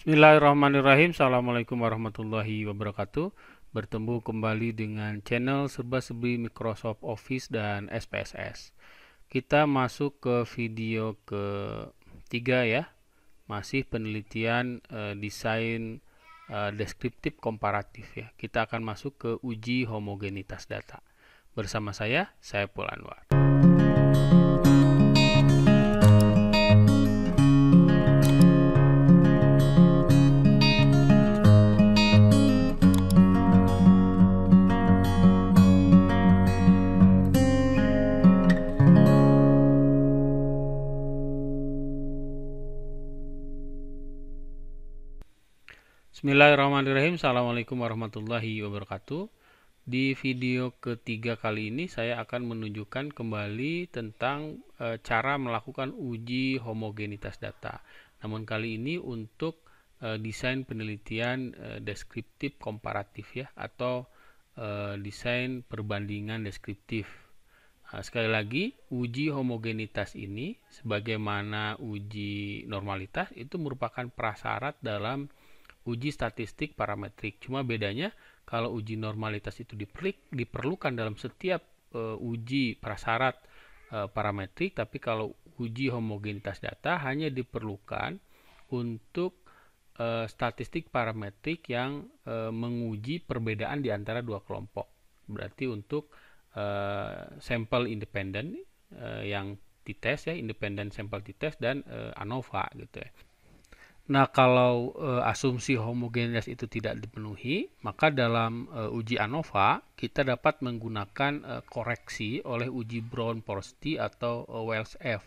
Bismillahirrahmanirrahim. Assalamualaikum warahmatullahi wabarakatuh. Bertemu kembali dengan channel serba-serbi Microsoft Office dan SPSS. Kita masuk ke video ke tiga ya. Masih penelitian e, desain e, deskriptif komparatif ya. Kita akan masuk ke uji homogenitas data. Bersama saya, saya Pul Bismillahirrahmanirrahim. Assalamualaikum warahmatullahi wabarakatuh. Di video ketiga kali ini saya akan menunjukkan kembali tentang e, cara melakukan uji homogenitas data. Namun kali ini untuk e, desain penelitian e, deskriptif komparatif ya atau e, desain perbandingan deskriptif. Nah, sekali lagi uji homogenitas ini sebagaimana uji normalitas itu merupakan prasyarat dalam uji statistik parametrik. Cuma bedanya kalau uji normalitas itu diperlukan dalam setiap uh, uji prasyarat uh, eh, parametrik, tapi kalau uji homogenitas data hanya diperlukan untuk uh, statistik parametrik yang uh, menguji perbedaan di antara dua kelompok. Berarti untuk uh, sampel independen uh, yang dites ya, independen sampel dites dan uh, ANOVA gitu ya. Nah, kalau e, asumsi homogenitas itu tidak dipenuhi, maka dalam e, uji ANOVA kita dapat menggunakan e, koreksi oleh uji brown porosity atau e, Wells F.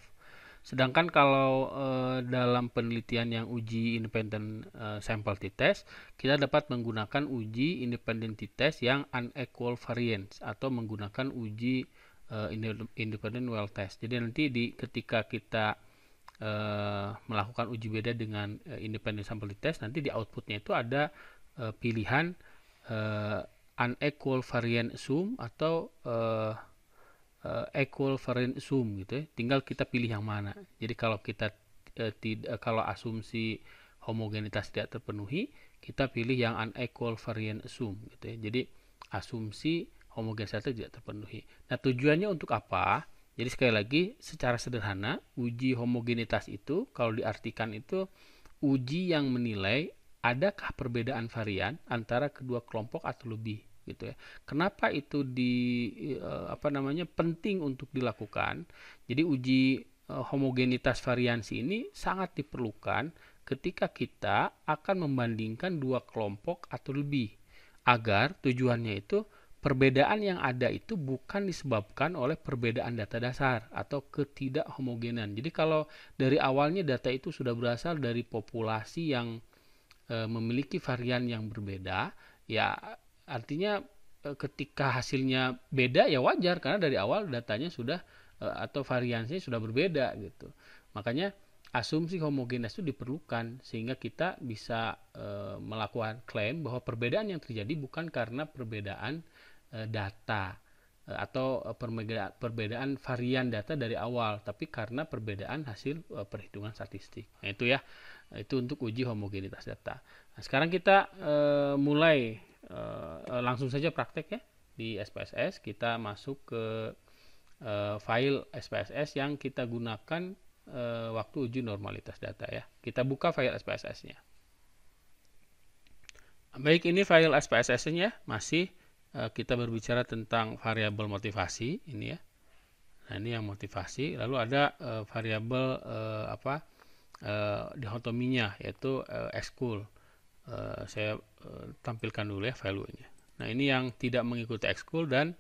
Sedangkan kalau e, dalam penelitian yang uji independent e, sample test, kita dapat menggunakan uji independent t test yang unequal variance atau menggunakan uji e, independent well test. Jadi nanti di ketika kita e, melakukan uji beda dengan e, independent sample test nanti di outputnya itu ada e, pilihan e, unequal variant sum atau e, e, equal variant sum gitu ya. tinggal kita pilih yang mana jadi kalau kita e, tidak kalau asumsi homogenitas tidak terpenuhi kita pilih yang unequal variant sum gitu ya jadi asumsi homogenitas tidak terpenuhi nah tujuannya untuk apa jadi sekali lagi secara sederhana uji homogenitas itu kalau diartikan itu uji yang menilai adakah perbedaan varian antara kedua kelompok atau lebih gitu ya. Kenapa itu di eh, apa namanya penting untuk dilakukan? Jadi uji eh, homogenitas variansi ini sangat diperlukan ketika kita akan membandingkan dua kelompok atau lebih agar tujuannya itu Perbedaan yang ada itu bukan disebabkan oleh perbedaan data dasar atau ketidakhomogenan. Jadi kalau dari awalnya data itu sudah berasal dari populasi yang e, memiliki varian yang berbeda, ya artinya e, ketika hasilnya beda ya wajar karena dari awal datanya sudah e, atau variansinya sudah berbeda gitu. Makanya asumsi homogenitas itu diperlukan sehingga kita bisa e, melakukan klaim bahwa perbedaan yang terjadi bukan karena perbedaan Eh, data eh, atau eh, perbedaan varian data dari awal, tapi karena perbedaan hasil perhitungan statistik. Nah, itu ya, itu untuk uji homogenitas data. Nah, sekarang kita eh, mulai eh, langsung saja praktek ya di SPSS. Kita masuk ke eh, file SPSS yang kita gunakan waktu uji normalitas data ya. Kita buka file SPSS-nya. Baik, ini file SPSS-nya masih Eh, kita berbicara tentang variabel motivasi ini ya. Nah, ini yang motivasi, lalu ada uh, variabel uh, apa? Uh, dihotominya yaitu uh, school. Uh, saya uh, tampilkan dulu ya value-nya. Nah, ini yang tidak mengikuti school dan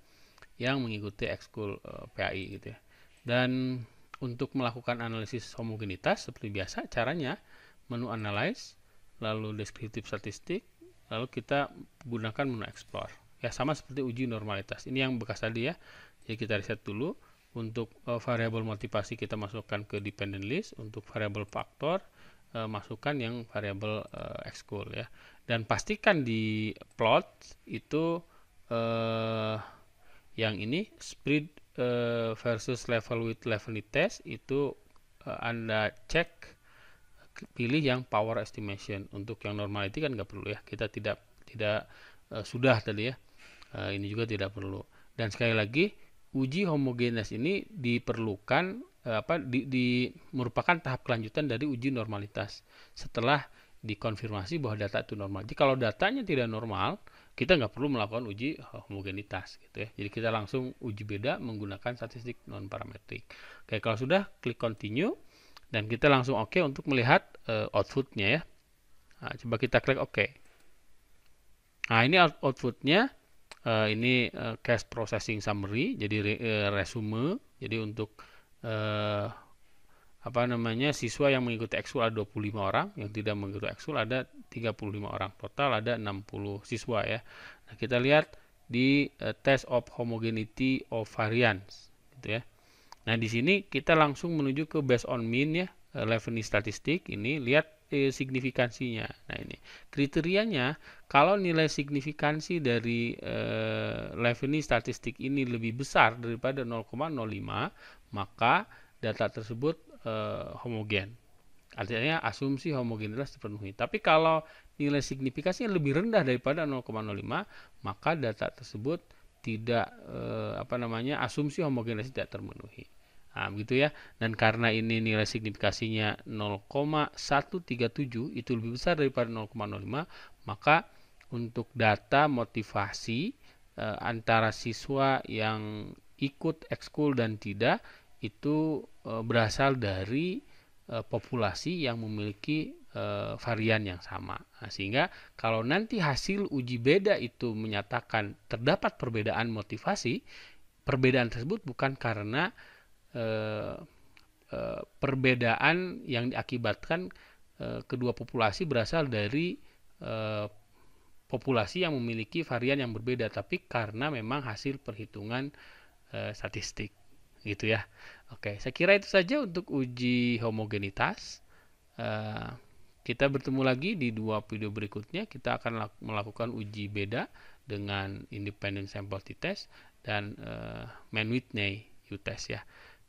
yang mengikuti school uh, PAI gitu ya. Dan untuk melakukan analisis homogenitas seperti biasa caranya menu analyze, lalu descriptive statistik, lalu kita gunakan menu explore ya sama seperti uji normalitas ini yang bekas tadi ya jadi kita riset dulu untuk uh, variabel motivasi kita masukkan ke dependent list untuk variabel faktor uh, masukkan yang variabel uh, eh, excool ya dan pastikan di plot itu uh, yang ini spread uh, versus level with level test itu uh, anda cek pilih yang power estimation untuk yang normality kan nggak perlu ya kita tidak tidak uh, sudah tadi ya Eh, ini juga tidak perlu dan sekali lagi uji homogenes ini diperlukan eh, apa di, di merupakan tahap kelanjutan dari uji normalitas setelah dikonfirmasi bahwa data itu normal jadi kalau datanya tidak normal kita nggak perlu melakukan uji homogenitas gitu ya. Jadi kita langsung uji beda menggunakan statistik non parametrik. Oke, kalau sudah klik continue dan kita langsung oke okay untuk melihat uh, outputnya ya. Nah, coba kita klik oke. Okay. Nah, ini outputnya uh, ini uh, cash processing summary jadi re, uh, resume jadi untuk uh, apa namanya siswa yang mengikuti ekskul ada 25 orang yang tidak mengikuti ekskul ada 35 orang total ada 60 siswa ya nah, kita lihat di uh, test of homogeneity of variance gitu ya nah di sini kita langsung menuju ke based on mean ya uh, statistik ini lihat eh, signifikansinya. Nah, ini kriterianya kalau nilai signifikansi dari eh, Levini statistik ini lebih besar daripada 0,05, maka data tersebut eh, homogen. Artinya asumsi homogenitas terpenuhi. Tapi kalau nilai signifikansinya lebih rendah daripada 0,05, maka data tersebut tidak eh, apa namanya asumsi homogenitas tidak terpenuhi. Nah, begitu ya. Dan karena ini nilai signifikasinya 0,137 itu lebih besar daripada 0,05, maka untuk data motivasi e, antara siswa yang ikut ekskul dan tidak itu e, berasal dari e, populasi yang memiliki e, varian yang sama. Nah, sehingga kalau nanti hasil uji beda itu menyatakan terdapat perbedaan motivasi, perbedaan tersebut bukan karena e, e, perbedaan yang diakibatkan e, kedua populasi berasal dari e, populasi yang memiliki varian yang berbeda tapi karena memang hasil perhitungan e, statistik gitu ya oke saya kira itu saja untuk uji homogenitas e, kita bertemu lagi di dua video berikutnya kita akan melakukan uji beda dengan independent sample t-test dan uh, man Whitney u-test ya